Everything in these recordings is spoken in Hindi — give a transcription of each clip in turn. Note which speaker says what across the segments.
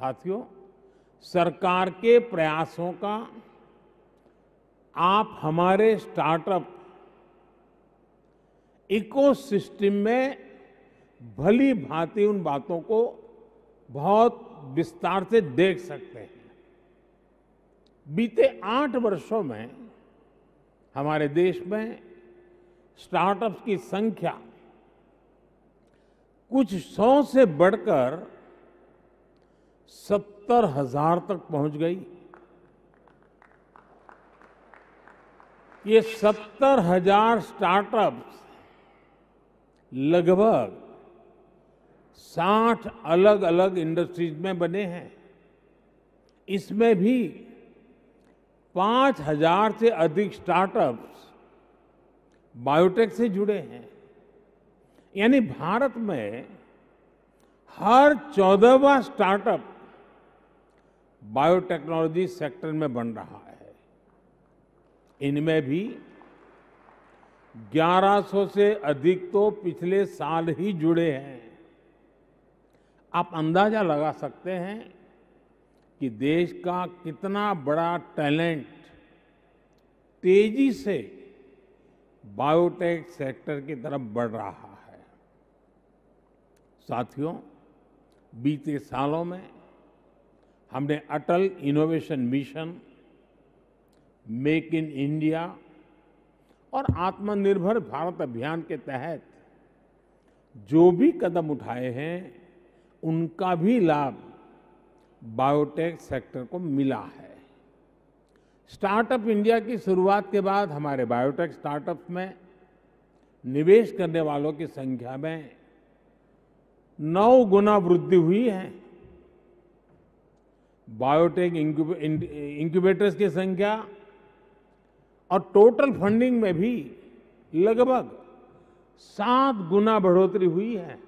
Speaker 1: साथियों सरकार के प्रयासों का आप हमारे स्टार्टअप इकोसिस्टम में भली भांति उन बातों को बहुत विस्तार से देख सकते हैं बीते आठ वर्षों में हमारे देश में स्टार्टअप्स की संख्या कुछ सौ से बढ़कर सत्तर हजार तक पहुंच गई ये सत्तर हजार स्टार्टअप्स लगभग साठ अलग अलग इंडस्ट्रीज में बने हैं इसमें भी पांच हजार से अधिक स्टार्टअप्स बायोटेक से जुड़े हैं यानी भारत में हर चौदहवा स्टार्टअप बायोटेक्नोलॉजी सेक्टर में बन रहा है इनमें भी 1100 से अधिक तो पिछले साल ही जुड़े हैं आप अंदाजा लगा सकते हैं कि देश का कितना बड़ा टैलेंट तेजी से बायोटेक सेक्टर की तरफ बढ़ रहा है साथियों बीते सालों में हमने Atal innovation mission make in India और आत्मनिर्भर भारत अभियान के तहत जो भी कदम उठाए हैं उनका भी लाभ बायोटेक सेक्टर को मिला है स्टार्टअप इंडिया की शुरुआत के बाद हमारे बायोटेक स्टार्टअप में निवेश करने वालों की संख्या में नौ गुना वृद्धि हुई है बायोटेक इंक्यूबेटर्स की संख्या और टोटल फंडिंग में भी लगभग सात गुना बढ़ोतरी हुई है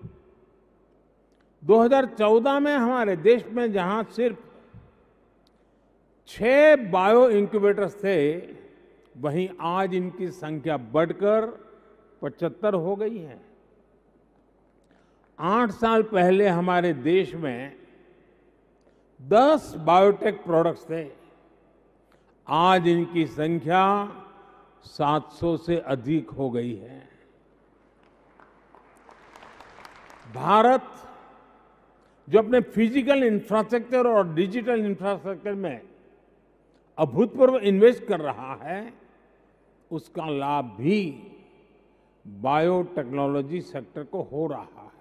Speaker 1: 2014 में हमारे देश में जहां सिर्फ छह बायो इंक्यूबेटर्स थे वहीं आज इनकी संख्या बढ़कर 75 हो गई है आठ साल पहले हमारे देश में दस बायोटेक प्रोडक्ट्स थे आज इनकी संख्या 700 से अधिक हो गई है भारत जो अपने फिजिकल इंफ्रास्ट्रक्चर और डिजिटल इंफ्रास्ट्रक्चर में अभूतपूर्व इन्वेस्ट कर रहा है उसका लाभ भी बायोटेक्नोलॉजी सेक्टर को हो रहा है